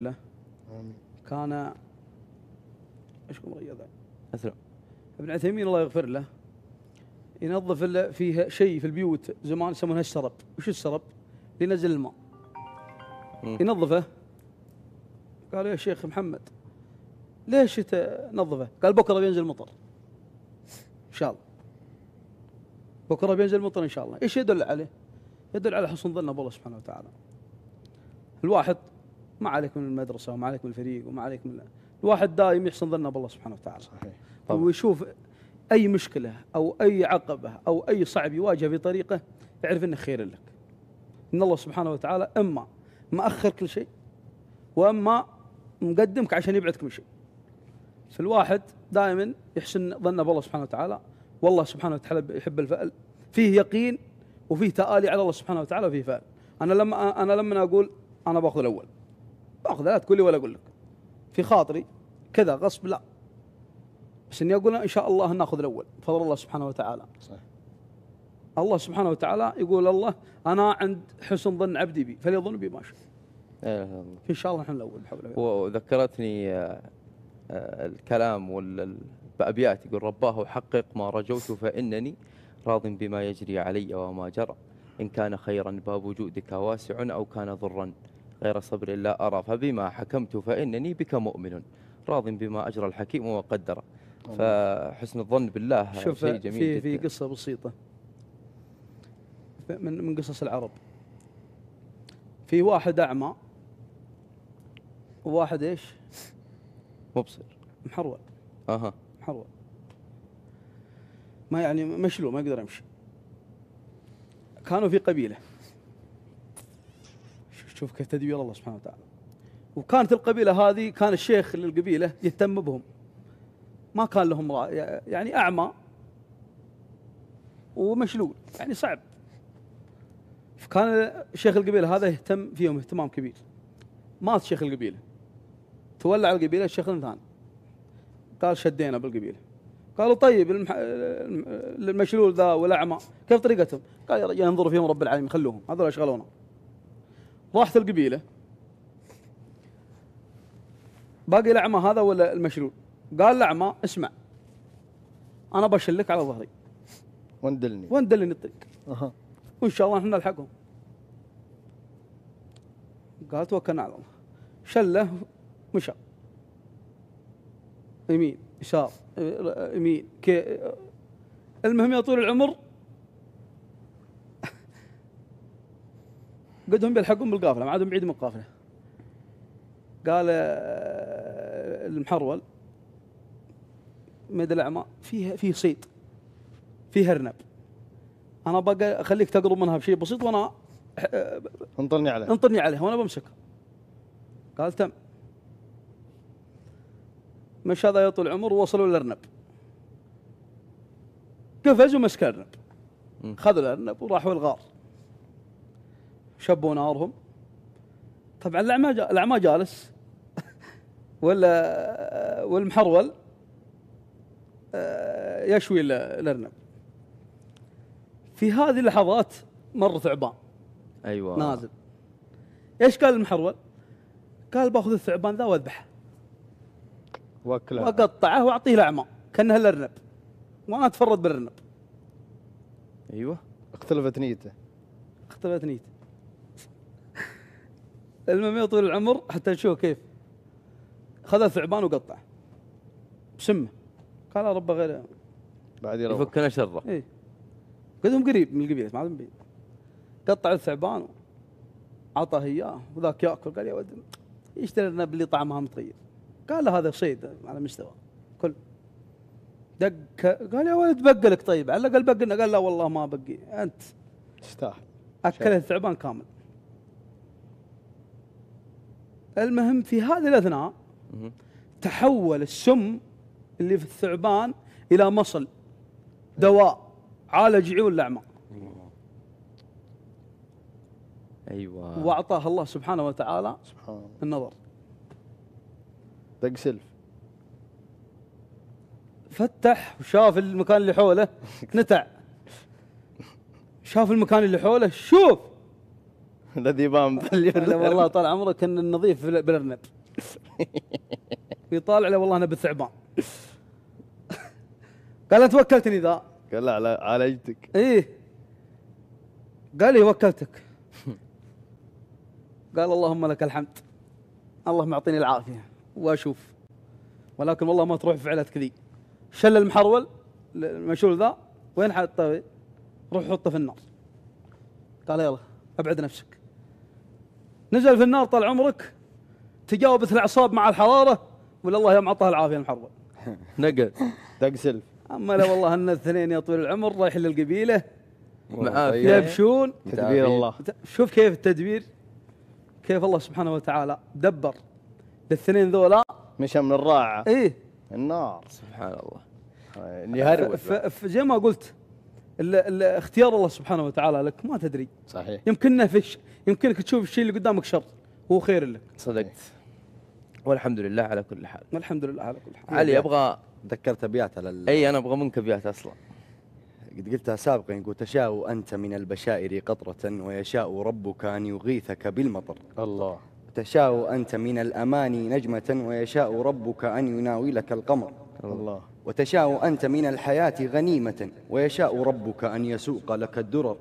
له كان ايش مغيظ اسرع ابن عثيمين الله يغفر له ينظف فيها فيه شيء في البيوت زمان يسمونها السرب وش السرب؟ اللي ينزل الماء ينظفه قال يا شيخ محمد ليش تنظفه؟ قال بكره بينزل مطر ان شاء الله بكره بينزل مطر ان شاء الله ايش يدل عليه؟ يدل على حسن ظنه بالله سبحانه وتعالى الواحد ما عليك من المدرسه وما عليك من الفريق وما عليك من الواحد دائم يحسن ظنه بالله سبحانه وتعالى صحيح طبعا. ويشوف اي مشكله او اي عقبه او اي صعب يواجهه في طريقه اعرف انه خير لك ان الله سبحانه وتعالى اما مأخر كل شيء واما مقدمك عشان يبعدك من شيء فالواحد دائما يحسن ظنه بالله سبحانه وتعالى والله سبحانه وتعالى يحب الفأل فيه يقين وفيه تآلي على الله سبحانه وتعالى وفيه فأل أنا لما أنا لما أقول أنا باخذ الأول باخذ لا تقول لي ولا اقول لك في خاطري كذا غصب لا بس اني اقول ان شاء الله ناخذ الاول بفضل الله سبحانه وتعالى صحيح الله سبحانه وتعالى يقول الله انا عند حسن ظن عبدي بي فليظن بي ما شاء ان شاء الله احنا الاول بحول الله وذكرتني آه، آه، الكلام ولا بابيات يقول رباه حقق ما رجوت فانني راض بما يجري علي وما جرى ان كان خيرا باب وجودك واسع او كان ضرا غير صبر لا أرى فبما حكمت فإنني بك مؤمن راض بما أجرى الحكيم وقدر فحسن الظن بالله شوف شيء جميل في, في قصة بسيطة من من قصص العرب في واحد أعمى وواحد إيش مبصر محرول أها محرول ما يعني مشلول ما يقدر يمشي كانوا في قبيله شوف كيف تدبير الله سبحانه وتعالى وكانت القبيله هذه كان الشيخ للقبيله يهتم بهم ما كان لهم يعني اعمى ومشلول يعني صعب فكان شيخ القبيله هذا يهتم فيهم اهتمام كبير مات شيخ القبيله تولى على القبيله الشيخ ثاني قال شدينا بالقبيله قالوا طيب المح... المشلول ذا والاعمى كيف طريقتهم؟ قال ينظر فيهم رب العالمين خلوهم هذول اشغلونا راحت القبيله باقي الاعمى هذا ولا المشلول قال الاعمى اسمع انا بشلك على ظهري واندلني واندلني الطريق أه. وان شاء الله احنا نلحقهم قال توكلنا على الله شله مشى يمين يسار يمين كي المهم يا طول العمر قلت لهم بيلحقون بالقافله ما عادهم بعيد من القافله قال آه، المحرول مدى الاعمى فيه فيه صيد فيه ارنب انا بقى اخليك تقرب منها بشيء بسيط وانا آه، انطرني عليه انطرني عليه وانا بمسكه قال تم مش هذا يطول العمر ووصلوا للارنب قفز ومسك الارنب خذوا الارنب وراحوا الغار شبوا نارهم طبعا الاعمى الاعمى جالس ولا والمحرول آه، يشوي الارنب في هذه اللحظات مر ثعبان ايوه نازل ايش قال المحرول؟ قال باخذ الثعبان ذا واذبحه واكله واقطعه واعطيه الاعمى كانه الارنب وانا اتفرد بالارنب ايوه اختلفت نيته اختلفت نيته المهم يا طويل العمر حتى نشوف كيف خذ الثعبان وقطع بسمه قال ربه غير بعد يروح يفكنا شره اي قدهم قريب من القبيله ما عاد بعيد قطع الثعبان عطاه اياه وذاك ياكل قال يا ولد يشتري لنا باللي طعمها متغير قال له هذا صيد على مستوى كل دق قال يا ولد بقى لك طيب على الاقل بقى قال لا والله ما بقي انت تستاهل اكل الثعبان كامل المهم في هذه الاثناء تحول السم اللي في الثعبان الى مصل دواء عالج عيون الاعمى ايوه واعطاه الله سبحانه وتعالى سبحان الله النظر دق سلف فتح وشاف المكان اللي حوله نتع شاف المكان اللي حوله شوف الذي بام والله طال عمرك كان النظيف بالارنب يطالع له والله انا بالثعبان قال انت وكلتني ذا قال لا عالجتك ايه قال لي وكلتك قال اللهم لك الحمد الله معطيني العافيه واشوف ولكن والله ما تروح فعلت كذي شل المحرول المشول ذا وين حطه روح حطه في النار قال يلا ابعد نفسك نزل في النار طال عمرك تجاوبت الاعصاب مع الحراره ولا الله يوم عطاه العافيه المحرر نقل تقسل سلف اما لا والله ان الاثنين يا طويل العمر رايحين للقبيله يبشون تدبير الله شوف كيف التدبير كيف الله سبحانه وتعالى دبر الاثنين ذولا مشى من الراعه ايه النار سبحان الله آه، اللي يهرب زي ما قلت اختيار الله سبحانه وتعالى لك ما تدري صحيح يمكننا فش يمكنك تشوف الشيء اللي قدامك شر هو خير لك صدقت إيه. والحمد لله على كل حال والحمد لله على كل حال علي ابغى تذكرت ابيات على لل... اي انا ابغى منك ابيات اصلا قد قلتها سابقا يقول تشاء انت من البشائر قطره ويشاء ربك ان يغيثك بالمطر الله تشاء أنت من الأماني نجمة ويشاء ربك أن يناولك القمر الله وتشاء أنت من الحياة غنيمة ويشاء ربك أن يسوق لك الدرر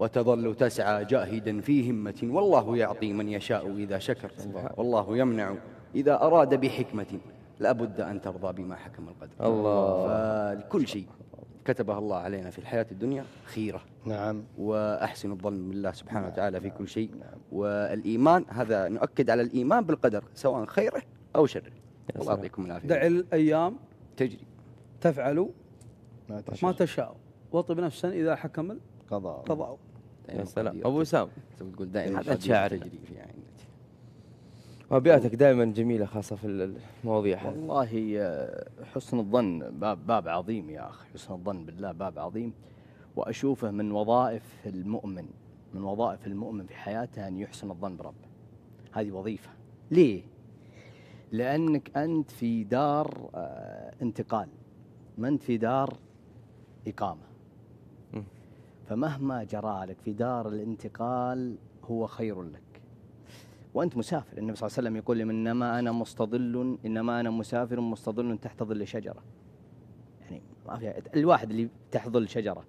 وتظل تسعى جاهدا في همة والله يعطي من يشاء إذا شكر الله. والله يمنع إذا أراد بحكمة لابد أن ترضى بما حكم القدر الله فكل شيء كتبها الله علينا في الحياة الدنيا خيرة نعم وأحسن الظن بالله سبحانه نعم وتعالى في نعم كل شيء نعم والإيمان هذا نؤكد على الإيمان بالقدر سواء خيره أو شره الله يعطيكم العافية دع الأيام تجري تفعلوا ما تشاء, ما تشاء وطب نفسا إذا حكم القضاء قضاء يا سلام ابو وسام تقول دائما هذا شاعر مبيعاتك دائما جميله خاصه في المواضيع والله آه، حسن الظن باب باب عظيم يا اخي حسن الظن بالله باب عظيم واشوفه من وظائف المؤمن من وظائف المؤمن في حياته ان يحسن الظن بربه هذه وظيفه ليه لانك انت في دار آه، انتقال ما انت في دار اقامه فمهما جرى لك في دار الانتقال هو خير لك وانت مسافر النبي صلى الله عليه وسلم يقول لي انما انا مستظل انما انا مسافر مستظل تحت ظل شجره يعني ما في الواحد اللي تحت ظل شجره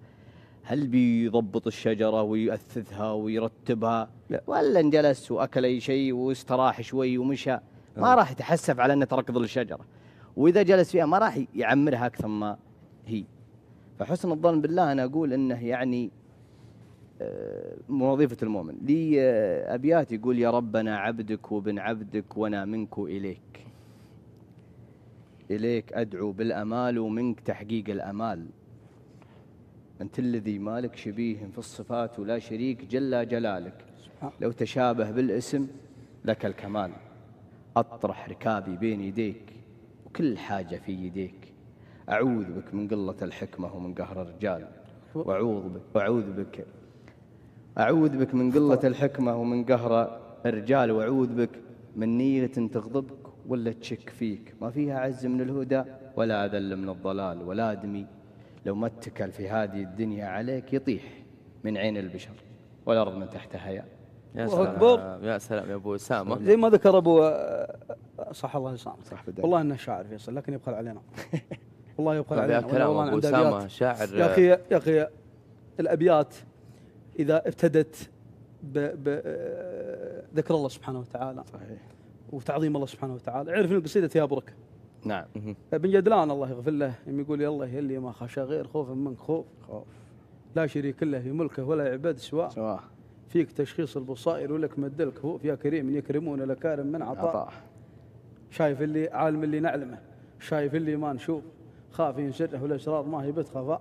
هل بيضبط الشجره ويؤثثها ويرتبها لا. ولا ان جلس واكل اي شيء واستراح شوي ومشى ما آه. راح يتحسف على انه ترك ظل الشجره واذا جلس فيها ما راح يعمرها اكثر ما هي فحسن الظن بالله انا اقول انه يعني وظيفة المؤمن لي آه، أبيات يقول يا ربنا عبدك وبن عبدك وأنا منك إليك إليك أدعو بالأمال ومنك تحقيق الأمال أنت الذي مالك شبيه في الصفات ولا شريك جل جلالك لو تشابه بالاسم لك الكمال أطرح ركابي بين يديك وكل حاجة في يديك أعوذ بك من قلة الحكمة ومن قهر الرجال وأعوذ بك, وأعوذ بك أعوذ بك من قلة الحكمة ومن قهر الرجال وأعوذ بك من نية تغضبك ولا تشك فيك ما فيها عز من الهدى ولا أذل من الضلال ولا أدمي لو ما اتكل في هذه الدنيا عليك يطيح من عين البشر والأرض من تحتها يا يا سلام يا سلام يا ابو اسامه زي ما ذكر ابو صح الله لسانك صح بدأ. والله انه شاعر فيصل لكن يبخل علينا والله يبخل طيب علينا يا كلام ابو اسامه شاعر يا اخي يا اخي الابيات اذا ابتدت بذكر آه، الله سبحانه وتعالى صحيح وتعظيم الله سبحانه وتعالى اعرف ان القصيده بركه نعم ابن جدلان الله يغفر له يقول يا الله اللي ما خشى غير خوف منك خوف خوف لا شريك له في ملكه ولا عباد سواه سواه فيك تشخيص البصائر ولك مد الكهوف يا كريم يكرمون لكارم من عطاء شايف اللي عالم اللي نعلمه شايف اللي ما نشوف خاف ينسره والاسرار ما هي بتخفى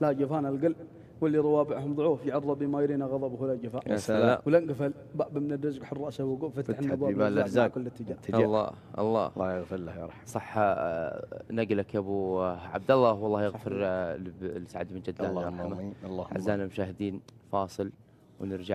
لا جفان القلب واللي روابعهم ضعوف يعرض بما يرينا غضبه ولا جفاء يا سلام ولا انقفل باب من الرزق حر راسه وقوف فتح النظام الأرزاق كل اتجاه الله الله الله يغفر له يرحمه صح آه، نقلك يا ابو عبد الله والله يغفر آه، لسعد بن جدان الله يرحمه اعزائنا المشاهدين فاصل ونرجع